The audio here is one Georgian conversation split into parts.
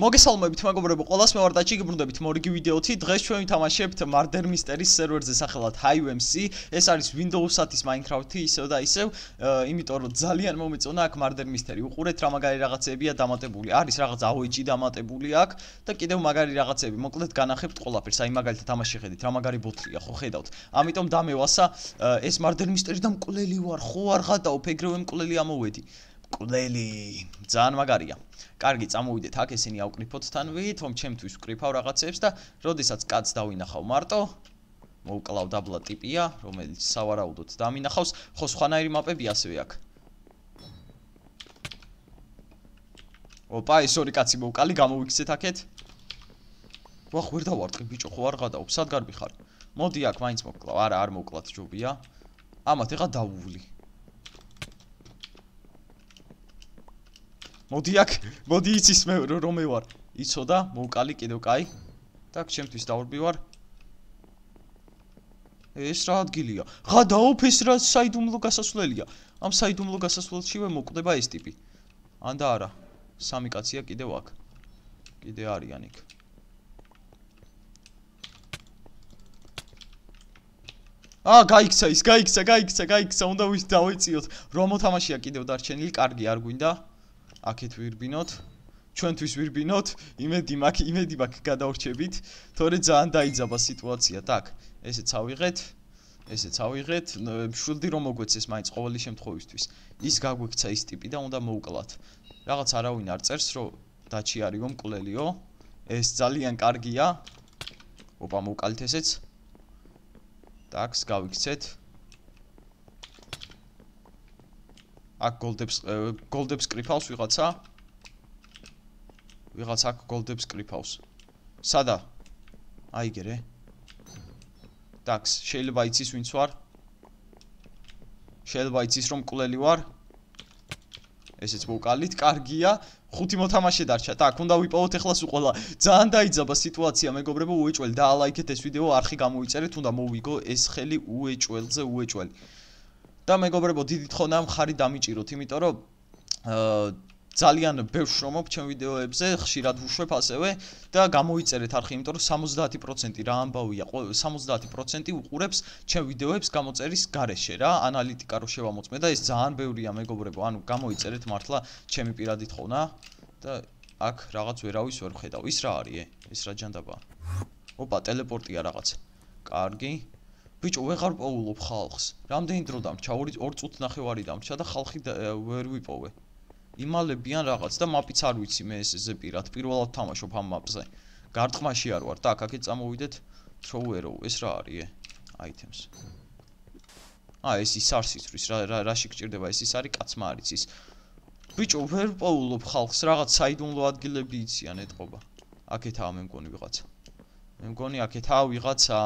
მოგესალმებით მეგობრებო, ყველას მე ვარ და ჩიგბრუნდებით მორიგი ვიდეოთი. დღეს ჩვენ ვითამაშებთ Murder Mystery-ის სერვერზე სახელად HiveMC. ეს არის Windows 10-ის Minecraft-ი, ისე და ისე, იმიტომ რომ ძალიან მომეწონა აქ Murder Mystery. უყურეთ რა მაგარი რაღაცებია დამატებული. არის რაღაც AOE-ი დამატებული აქ და კიდევ მაგარი რაღაცები. მოკლედ განახებთ ყველაფერს. აი მაგალითად თამაში ხედით, რა მაგარი ბოთლია, ხო ხედავთ. ამიტომ დამევასა ეს Murder Mystery-დან მკვლელი ვარ, ხო არ ხატავ, ეგრევე მკვლელი ამოვედი. კვლელი ძალიან მაგარია. კარგი, წამოვიდეთ აქ ესენი ავკრიფოთ თანვით, რომ ჩემთვის ვკრიფავ რაღაცებს და როდესაც კაცს დავინახავ მარტო, მოუკლავ დაბლა ტიპია, რომელიც სავარაუდოდ დამინახავს, ხო სხვანაირი მაპები ასევე აქვს. ოპა, ეს ორი კაცი მოუკალი, გამოვიქცეთ აქეთ. ვახ, ვერ დავარტყი ბიჭო, ხო არ გადაობ, სად გარბიხარ? მოდი აქ, მაინც მოკლავ, არა, არ მოკლათ ჯობია. ამათ ეხა დავული. მოდი აქ, მოდი იცის მე რომ მე ვარ. იცო და მოკალი კიდევ კაი. და ჩემთვის დაურბივარ. ეს რა ადგილია? ხა დაოფეს რა საიდუმლო გასასვლელია. ამ საიდუმლო გასასვლელშივე მოკვდება ეს ტიპი. ან და არა, სამი კაცია კიდევ აქ. კიდე არიან იქ. ა გაიქცა ის, გაიქცა, გაიქცა, გაიქცა, უნდა ვის დავეციოთ. რომ მოთამაშია კიდევ დარჩენილი, კარგი არ გვინდა. აქეთ ვირბინოთ. ჩვენთვის ვირბინოთ, იმედი მაქ, იმედი მაქ გადაურჩებით, თორე ძალიან დაიძაბა სიტუაცია. так, ესე წავიღეთ. ესე წავიღეთ. მშვიდი რომ მოგვეც ეს მაინც ყოველი შემთხვევისთვის. ის გაგვექცა ის ტიპი და უნდა მოუკლათ. რაღაც არავინ არ წერს, რომ დაჩი არისო მკვლელიო. ეს ძალიან კარგია. ოპა, მოუკალეთ ესეც. так, გავიქცეთ. აქ გოლდებს გოლდებს კრიფავს ვიღაცა ვიღაც აქ გოლდებს კრიფავს სადა აიგერე დაქს შეიძლება იცის ვინც ვარ შეიძლება იცის რომ კვლელი ვარ ესეც ვოკალით კარგია ხუთი მოთამაშე დარჩა დაქ უნდა ვიპოვოთ ეხლას უყოლა ძალიან დაიძაბა სიტუაცია მეგობრებო უეჭველი დაალაიქეთ ეს ვიდეო არხი გამოიწერეთ უნდა მოვიგო ეს ხელი უეჭველზე უეჭველი და მეგობრებო დიდი თხოვნა მხარი დამიჭიროთ, იმიტომ რომ აა ძალიან ბევრს შრომობ ჩემ ვიდეოებზე, ხშირად ვუშვებ ასევე და გამოიწერეთ არხი, იმიტომ რომ 70% რა ამბავია, 70% უყურებს ჩემ ვიდეოებს გამოწერის გარეშე რა, ანალიტიკა რო შევამოწმედა, ეს ძალიან ბევრია მეგობრებო, ანუ გამოიწერეთ მართლა ჩემი პირადი თხოვნა და აქ რაღაც ვერავის ვერ ხედავ. ის რა არის? ეს რა ჯანდაბა? ოპა, ტელეპორტია რაღაც. კარგი. ბიჭო ვეღარ პოულობ ხალხს რამდენი დრო დამრჩა ორი ორ წუთ ნახევარი დამრჩა და ხალხი ვერ ვიპოვე იმალებიან რაღაც და მაპიც არ ვიცი მე ეს ზე პირად პირველად თამაშობ ამ მაპზე გარტყმაში არ ვარ და აქ აქეთ წამოვიდეთ throw-ero ეს რა არის აიტემს აი ეს ის არის ის რა რაში გჭირდება ეს ის არის კაცმა არის ის ბიჭო ვერ პოულობ ხალხს რაღაც საიდუმლო ადგილები იციან ეთყობა აქეთაა მე მგონი ვიღაცა მე მგონი აქეთაა ვიღაცა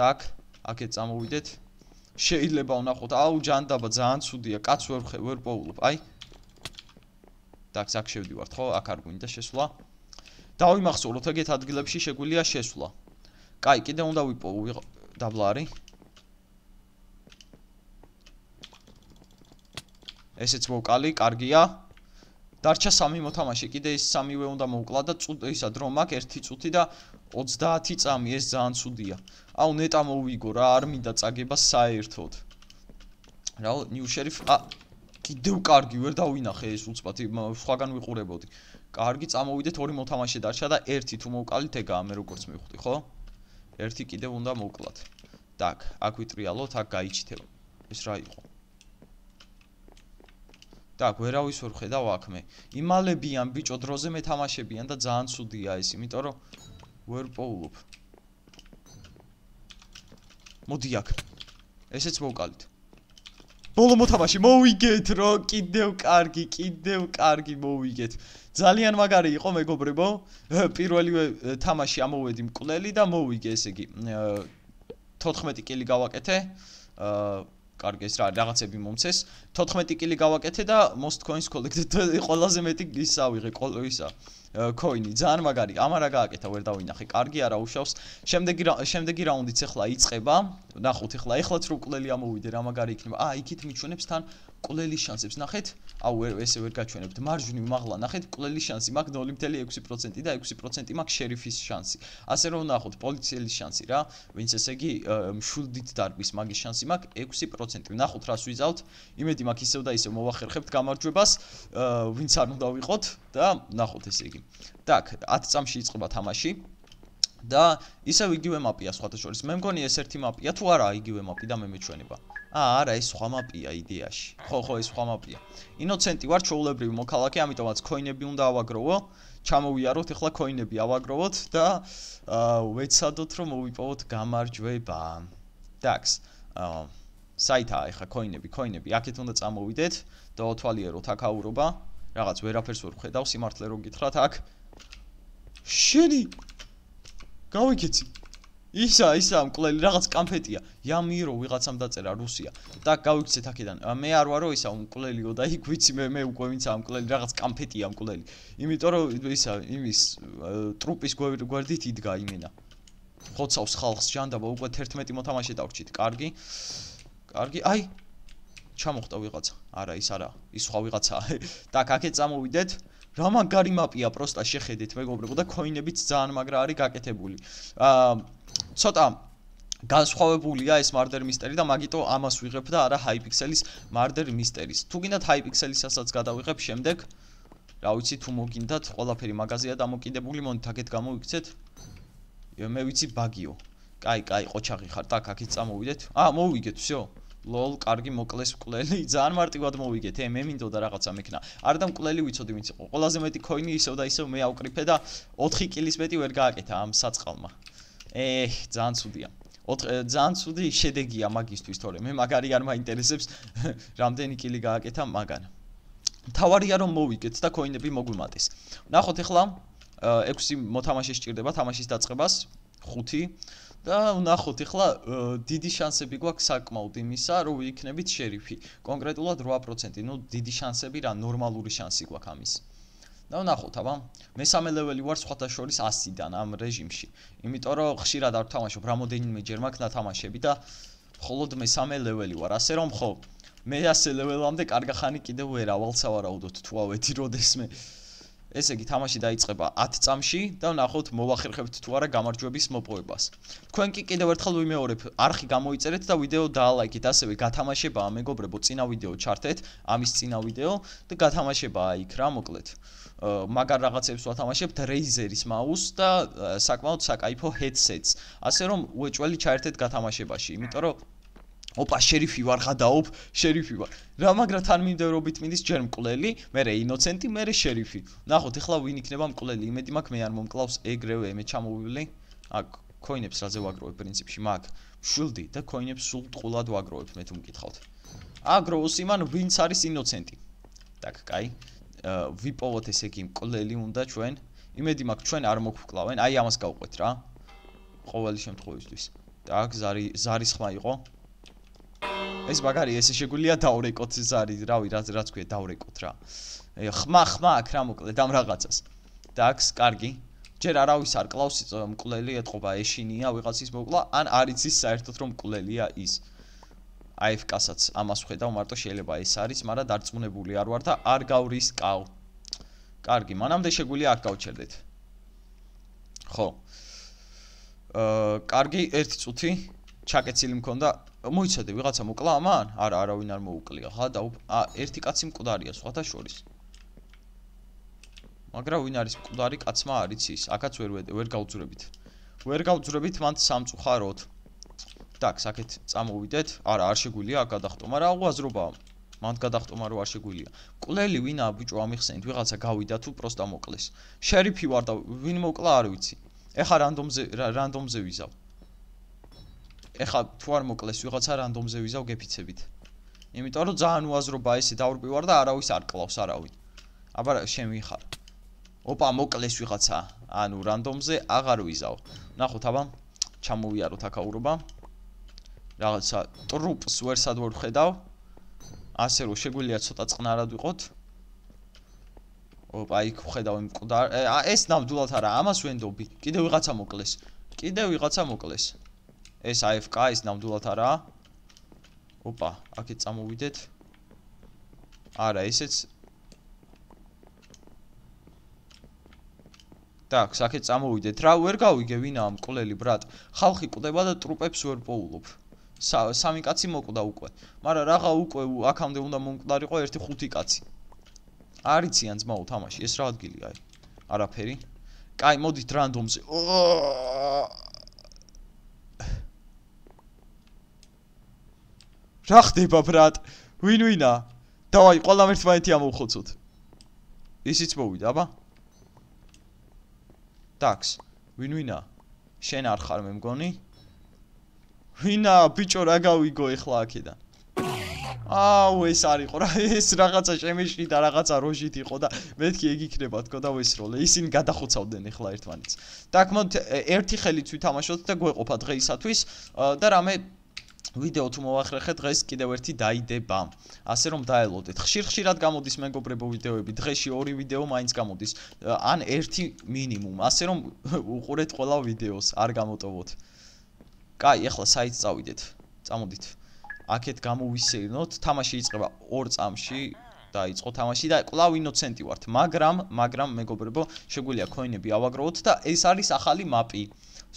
და აქ აქეთ წამოვიდეთ. შეიძლება ვნახოთ, აუ ჯანდაბა ძალიან ცუდია, კაც ვერ ვერ პოულობ. აი. так, так შევდივართ, ხო? აქ არ გვინდა შესვლა. დავიმახსოვროთ ეგეთ ადგილებში შეგვიძლია შესვლა. კაი, კიდე უნდა ვიპოვო დაბლა არის. ესეც ვოკალი, კარგია. დარჩა სამი მოთამაშე. კიდე ის სამივე უნდა მოუკლა და წუთი ისა დრო მაქვს ერთი წუთი და 30 წამი ეს ძალიან ცუდია. აუ ნეტა მოვიგო რა, არ მინდა წაგება საერთოდ. რა ნიუ შერიფ ა კიდევ კარგი ვერ დავინახე ეს უცბათი სხვაგან ვიყურებოდი. კარგი წამოვიდეთ ორი მოთამაშე დარჩა და ერთი თუ მოუკალით ეგა მე როგორც მივხვდი, ხო? ერთი კიდევ უნდა მოუკლათ. დაკ, აკვიტრიალოთ, აქ გაიჩითებ. ეს რა იყო? და გვერავის ვერ ხედავ აქ მე. იმალებიან ბიჭო დროზე მეთამაშებიან და ძალიან ცუდია ეს, იმიტომ რომ ვერ პოულობ. მოდი აქ. ესეც მოვკალით. ბოლო მოთამაში მოვიგეთ რო კიდევ კარგი, კიდევ კარგი მოვიგეთ. ძალიან მაგარი იყო მეგობრებო. პირველივე თამაში ამოვედი მკვლელი და მოვიგე ესე იგი 14 კილი გავაკეთე. აა კარგი ეს რა რაღაცები მომცეს 14 კილი გავაკეთე და most coins collected ყველაზე მეტი ის ავიღე ყოლისა კოინი ძალიან მაგარი ამ არა გააკეთა ვერ დავინახე კარგი არა უშავს შემდეგი შემდეგი რაუნდიც ეხლა იწება ნახოთ ეხლა ეხლაც რო კვლელი ამოვიდე რა მაგარი იქნება აი იქით მიჩვენებს თან კვლელის შანსებს ნახეთ აუ ესე ვერ გაჩვენებთ მარჯვნივ მაღლა ნახეთ კვლელის შანსი მაგ 0.6% და 6% მაგ შერიფის შანსი ასე რომ ნახოთ პოლიციელის შანსი რა ვინც ესე იგი მშვილდით დარბის მაგის შანსი მაგ 6% ნახოთ რას ვიზავთ იმედი მაქ ისევ და ისევ მოვახერხებთ გამარჯვებას ვინც არ უნდა ვიყოთ და ნახოთ ესე იგი. და აქ 10 წამში იწყება თამაში. და ისევ იგივე მაპია სხვათაშორის. მე მგონი ეს ერთი მაპია, თუ არა იგივე მაპი და მე მეჩვენება. აა, არა, ეს სხვა მაპია იდეაში. ხო, ხო, ეს სხვა მაპია. ინოცენტი ვარ, ჩაულებრივი მოქალაქე, ამიტომაც კოინები უნდა ავაგროვო. ჩამოვიაროთ, ეხლა კოინები ავაგროვოთ და აა, ვეცადოთ რომ მოვიპოვოთ გამარჯვება. დაქს. აა, საითაა ეხლა კოინები, კოინები. აქეთ უნდა წამოვიდეთ და ოთვალიეროთ აკაურობა. რაღაც ვერაფერს ვერ ხედავ სიმართლე რომ გითხრათ აქ შენი გავიქეცი ისა ისა მკვლელი რაღაც კამფეტია იამირო ვიღაცამ დაწერა რუსია და გავიქცეთ აქედან მე არ ვარო ისა მკვლელიო და იქ ვიცი მე მე უკვე ვინც ამ მკვლელი რაღაც კამფეტია მკვლელი იმიტომ რომ ისა იმის ტრუპის გვერდით იდგა იმენა ხოცავს ხალხს ჯანდაბა უკვე 11 მოთამაშე დავრჩით კარგი კარგი აი ჩამოხტა ვიღაცა. არა, ის არა, ის სხვა ვიღაცაა. და კაკე წამოვიდეთ. რამან გარი მაპია პროსტა შეხედეთ მეგობრებო და კოინებიც ძალიან მაგრა არის გაკეთებული. აა ცოტა განსხვავებულია ეს Murder Mystery და მაგიტო ამას ვიღებ და არა Hypixel-ის Murder Mystery-ს. თუმცა Hypixel-ისასაც გადავიღებ შემდეგ რა ვიცი თუ მოგინდათ ყველაფერი მაღაზია დამოკიდებული მონით აგეთ გამოიქცეთ. მე ვიცი ბაგიო. კაი, კაი, ყოჩაღი ხარ. და აქეთ წამოვიდეთ. აა მოვიგეთ, всё. ლოლ კარგი მოკლეს მკვლელი ძალიან მარტივად მოვიგეთ ე მე მინდოდა რაღაცა მექნა არ და მკვლელი ვიცოდი ვინც იყო ყველაზე მეტი კოინი ისევ და ისევ მე ავკრიფე და 4 კილის მეტი ვერ გააკეთა ამ საწყალმა ეჰ ძალიან ცუდია ძალიან ცუდი შედეგია მაგისთვის თორე მე მაგარი არ მაინტერესებს რამდენი კილი გააკეთა მაგან თავარია რომ მოვიგეთ და კოინები მოგვიმატეს ნახოთ ახლა 6 მოთამაშე შეჭirdება თამაშის დაწყებას 5 და ნახოთ ეხლა დიდი შანსები გვაქვს საკმაოდ იმისა, რომ იქნებით შერიფი. კონკრეტულად 8%, ნუ დიდი შანსები რა, ნორმალური შანსი გვაქვს ამის. და ნახოთ, აბა, მესამე ლეველი ვარ სხვათა შორის 100-დან ამ რეჟიმში. იმიტომ რომ ხშირად არ ვთამაშობ რამოდენიმე ჯერ მაქვს ნათამაშები და მხოლოდ მესამე ლეველი ვარ. ასე რომ ხო, მე ასე ლეველამდე კარგახანი კიდევ ვერ ავალცავარაოდოთ თუ ავეთი როდესმე. ესე იგი თამაში დაიწყება 10 წამში და ნახოთ მოვახერხებთ თუ არა გამარჯვების მოპოვებას. თქვენ კი კიდევ ერთხელ ვიმეორებ, არხი გამოიწერეთ და ვიდეო დაალაიქით, ასევე გათამაშება მეგობრებო, წინა ვიდეო ჩართეთ, ამის წინა ვიდეო და გათამაშება იქ რა მოკლედ. მაგარ რაღაცებს ვათამაშებთ Razer-ის მაუსს და საკმაოდ საკაიფო ჰედსეტს. ასე რომ უეჭველი ჩაერთეთ გათამაშებაში, იმიტომ რომ ოპა შერიფი ვარ ხადაობ შერიფი ვარ რა მაგრა თანმიმდევრობით მინდის ჯერ მკვლელი მე რე ინოცენტი მე რე შერიფი ნახოთ ეხლა ვინ იქნება მკვლელი იმედი მაქვს მე არ მომკლავს ეგრევე მე ჩამოვივლი აკ კოინებს რაზე ვაგროვე პრინციპში მაგ შვილდი და კოინებს სულ ტყულად ვაგროვებ მე თუ მკითხავთ აგროვოს იმან ვინც არის ინოცენტი так кай ვიპოვოთ ესე იგი მკვლელი უნდა ჩვენ იმედი მაქვს ჩვენ არ მოგვკლავენ აი ამას გავყვეთ რა ყოველ შემთხვევაში და აქ ზარი ზარის ხმა იყო ეს მაგარი ეს შეგვიძლია დაურეკოთ ეს არის რავი რა რა თქვია დაურეკოთ რა ხმა ხმა აქ რა მოკლედ ამ რაღაცას და აქს კარგი ჯერ არავის არ კлауს მკვლელი ეთყობა ეშინია ვიღაცის მოკლა ან არის ის საერთოდ რომ მკვლელია ის აიფკასაც ამას ხედავ მარტო შეიძლება ეს არის მაგრამ დარწმუნებული არ ვარ და არ გავრისკავ კარგი მანამდე შეგვიძლია არ გავჩერდეთ ხო აა კარგი ერთი წუთი ჩაკეცილი მქონდა მოიცადე ვიღაცა მოკლა მან? არა, არავინ არ მოუკლია, ხა და ა ერთი კაცი მკვდარია სხვათა შორის. მაგრამ ვინ არის მკვდარი კაცმა არის ის. აკაც ვერ ვერ გავძურებით. ვერ გავძურებით მან სამწუხაროდ. так, сакет წამოვიდეთ. არა, არ შეგვილია აქ გადახტო, მაგრამ აღვაზრობა მან გადახტო, მაგრამ არ შეგვილია. კვლელი ვინა ბიჭო ამიხსენით, ვიღაცა გავიდა თუ პროსტა მოკლეს. შერიფი ვარ და ვინ მოკლა არ ვიცი. ეხა რანდომზე რანდომზე ვიზავ. ეხლა თუ არ მოკლეს ვიღაცა რანდომზე ვიზავ გეფიცებით. იმიტომ რომ ძალიან უაზრობა ესე დავრბივარ და არავის არ კლავს არავინ. აბა შემიხარ. ოპა მოკლეს ვიღაცა. ანუ რანდომზე აღარ ვიზავ. ნახოთ აბა ჩამოვიაროთ აკაურობა. რაღაცა ტრუპს ვერსად ვარ ხედავ. ასე რომ შეგვიძლია ცოტა წყნარად ვიყოთ. ოპა იქ ხედავ იმ მკვდარ ეს ნამდვილად არა ამას ვენდობი. კიდე ვიღაცა მოკლეს. კიდე ვიღაცა მოკლეს. ეს AFK ის ნამდვილად არაა. ოპა, აქეთ წამოვიდეთ. არა, ესეც. так, საქეთ წამოვიდეთ. რა, ვერ გავიგე ვინა ამ ყლელი ბრატ. ხალხი ყდება და ტრუპებს ვერ პოულობ. სამი კაცი მოკვდა უკვე. მარა რაღა უკვე აქამდე უნდა მომკვდარიყო ერთი ხუთი კაცი. არიციან ძმაო თამაში, ეს რა ადგილია? არაფერი. კაი, მოდით რანდომზე. აა რა ხდება ბრატ? ვინ ვინა? დავაი, ყველა ერთმა ერთი ამოხოცოთ. ისიც მოვიდა, აბა. დაქს. ვინ ვინა? შენ არ ხარ მე მგონი? ვინა, ბიჭო, რა გავიგო ახლა აქედან? აუ, ეს არ იყო რა, ეს რაღაცა შემიშვი და რაღაცა როჟით იყო და მეთქი ეგ იქნება, თქო და ვესროლე. ისინი გადახოცავდნენ ახლა ერთმანეთს. დაკმოთ ერთი ხელიც ვითამაშოთ და გვეყოფა დღეისათვის და რამე ვიდეო თუ მოახერხეთ დღეს კიდევ ერთი დაიდება. ასე რომ დაელოდეთ. ხშირ-ხშირად გამოდის მეგობრებო ვიდეოები. დღეში ორი ვიდეო მაინც გამოდის. ან ერთი მინიმუმ. ასე რომ უყურეთ ყველა ვიდეოს, არ გამოტოვოთ. კაი, ახლა საიტს წავიდეთ. წამოდით. აქეთ გამოვისეირნოთ. თამაში იწყება 2 წამში. დაიწყო თამაში და კლავ ინოცენტი ვართ, მაგრამ, მაგრამ მეგობრებო, შეგვიძლია კოინები ავაგროვოთ და ეს არის ახალი მაპი.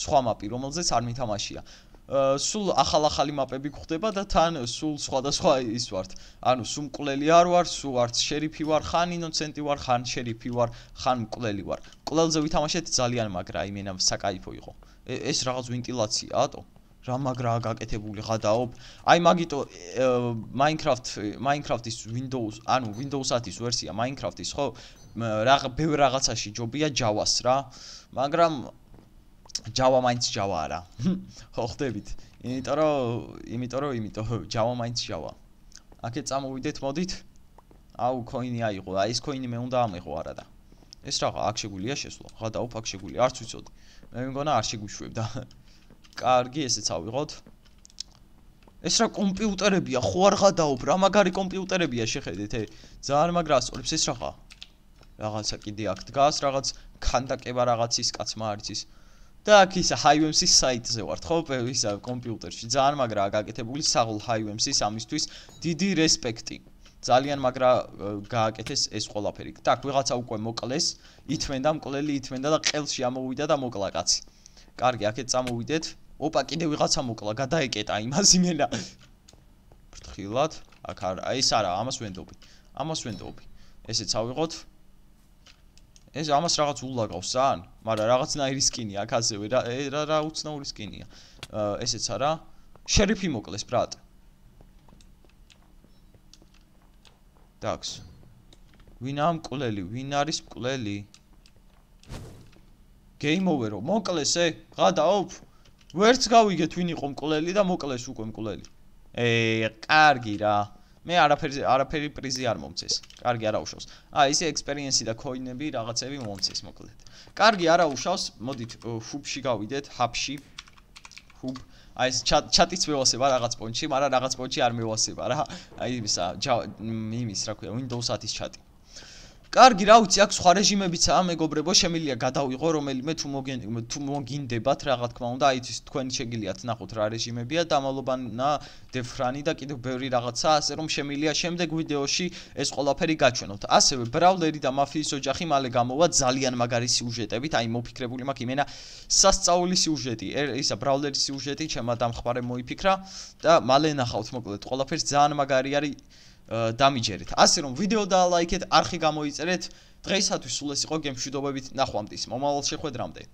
სხვა მაპი, რომელზეც არ მითამაშია. სულ ახალ-ახალი მაპები გვხვდება და თან სულ სხვადასხვა ის ვართ. ანუ სულ მკვლელი არ ვარ, სულ არც შერიფი ვარ, ხან ინოცენტი ვარ, ხან შერიფი ვარ, ხან მკვლელი ვარ. ყველაზე ვითამაშეთ ძალიან მაგრა, იმენა საკაიფო იყო. ეს რაღაც ვენტილაციაატო. რა მაგრაა გაკეთებული ღადაობ. აი მაგიტო Minecraft Minecraft-ის Windows, ანუ Windows 10-ის ვერსია Minecraft-ის, ხო? რაღა ბევრ რაღაცაში ჯობია Java-ს რა. მაგრამ Java minds Java არა. ხო ხდებით? იმიტომ რომ იმიტომ რომ იმიტომ Java minds Java. აკე წამოვიდეთ მოდით. აუ coin-ი აიღო. აი ეს coin-ი მე უნდა ამეღო არა და. ეს რაღა აქ შეგვიძლია შესვლა. ხა დაუფ აქ შეგვიძლია. არც ვიცოდი. მე მგონა არ შეგვიშვებდა. კარგი, ესეც ავიღოთ. ეს რა კომპიუტერებია? ხო არ ხადაობ? რა მაგარი კომპიუტერებია შეხედეთ? ე ძალიან მაგრას ყურებს ეს რაღა. რაღაცა კიდე აქ დგას, რაღაც ხანდაკება რაღაც ის კაცმა არის ის. და აქ ის HiWEMS-ის საიტზე ვართ, ხო, ის კომპიუტერში. ძალიან მაგრა გააკეთებული საღოლ HiWEMS-ის ამისთვის დიდი რესპექტი. ძალიან მაგრა გააკეთეს ეს ყველაფერი. так, ვიღაცა უკვე მოკლეს, ითმენდა მკლელი, ითმენდა და ყელში ამოვიდა და მოკლა კაცი. კარგი, აქეთ წამოვიდეთ. ოპა, კიდე ვიღაცა მოკლა, გადაეკეტა იმას იმენა. ფრთხილად, აქ არა, ეს არა, ამას ვენდობი. ამას ვენდობი. ესეც ავიღოთ. ეს ამას რაღაც ულაგავს ან, მაგრამ რაღაცნაირი სკინი აქ ასევე რა რა რა უცნაური სკინია. ესეც არა. შერიფი მოკლეს, ბრატ. დაქს. ვინ ამ მკვლელი? ვინ არის მკვლელი? Game over-ო, მოკლეს ე, გადაოფ. ვერც გავიგეთ ვინ იყო მკვლელი და მოკლეს უკვე მკვლელი. ე, კარგი რა. მე არაფერი არაფერი პრიზი არ მომწეს. კარგი არაუშავს. აი ესე ექსპერიენსი და კოინები რაღაცები მომწეს მოკლედ. კარგი არაუშავს. მოდით ჰუბში გავიდეთ, ჰუბში. ჰუბ. აი ეს ჩატიც მევასება რაღაც პონჩი, მაგრამ რაღაც პონჩი არ მევასება რა. აი იმისა, იმის რა ქვია, Windows 10-ის ჩატი. კარგი, რა ვიცი, აქ სხვა რეჟიმებიცაა, მეგობრებო, შემიძლია გადავიღო რომელიმე თუ თუ მოგინდებათ, რაღა თქმა უნდა, აი ეს თქვენ შეგიძლიათ ნახოთ რა რეჟიმებია, დამალობანა დეფრანი და კიდევ ბევრი რაღაცა, ასე რომ შემიძლია შემდეგ ვიდეოში ეს ყველაფერი გაჩვენოთ. ასევე ბრავლერი და მაფიის ოჯახი მალე გამოვა ძალიან მაგარი სიუჟეტებით, აი მოფიქრებული მაქვს იმენა სასწაული სიუჟეტი, ესა ბრავლერის სიუჟეტი, ჩემ ამ დამხმარემ მოიფიქრა და მალე ნახავთ მოკლედ ყველაფერს ძალიან მაგარი არის დამიჯერეთ. ასე რომ ვიდეო დალაიქეთ, არხი გამოიწერეთ. დღეისათვის სულ ეს იყო გემშვიდობებით ნახვამდის. მომავალ შეხვედრამდე.